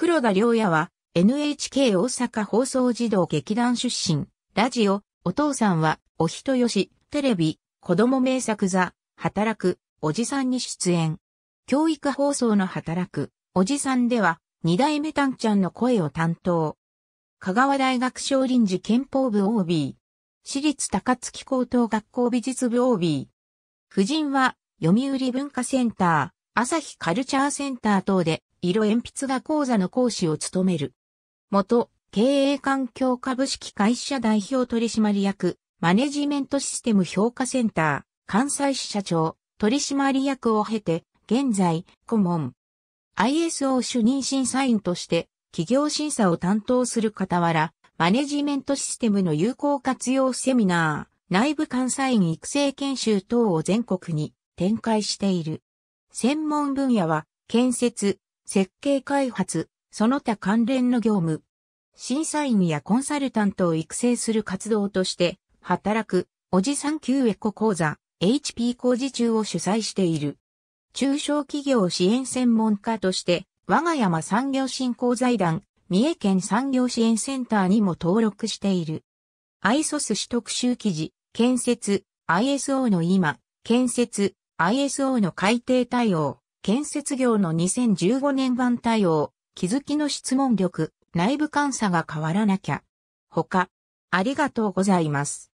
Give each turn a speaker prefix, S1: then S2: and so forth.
S1: 黒田
S2: 良也は NHK 大阪放送児童劇団出身、ラジオ、お父さんは、お人よし、テレビ、子供名作座、働く、おじさんに出演。教育放送の働く、おじさんでは、二代目たんちゃんの声を担当。香川大学少林寺憲法部 OB。私立高槻高等学校美術部 OB。夫人は、読売文化センター、朝日カルチャーセンター等で色鉛筆画講座の講師を務める。元、経営環境株式会社代表取締役、マネジメントシステム評価センター、関西支社長、取締役を経て、現在、顧問。ISO 主任審査員として、企業審査を担当する傍ら、マネジメントシステムの有効活用セミナー、内部監査員育成研修等を全国に展開している。専門分野は、建設、設計開発、その他関連の業務、審査員やコンサルタントを育成する活動として、働く、おじさん級エコ講座、HP 工事中を主催している。中小企業支援専門家として、我が山産業振興財団、三重県産業支援センターにも登録している。ISOS 取得集記事、建設、ISO の今、建設、ISO の改定対応。建設業の2015年版対応、気づきの質問力、内部監査が変わらなきゃ。他、ありがとうございま
S1: す。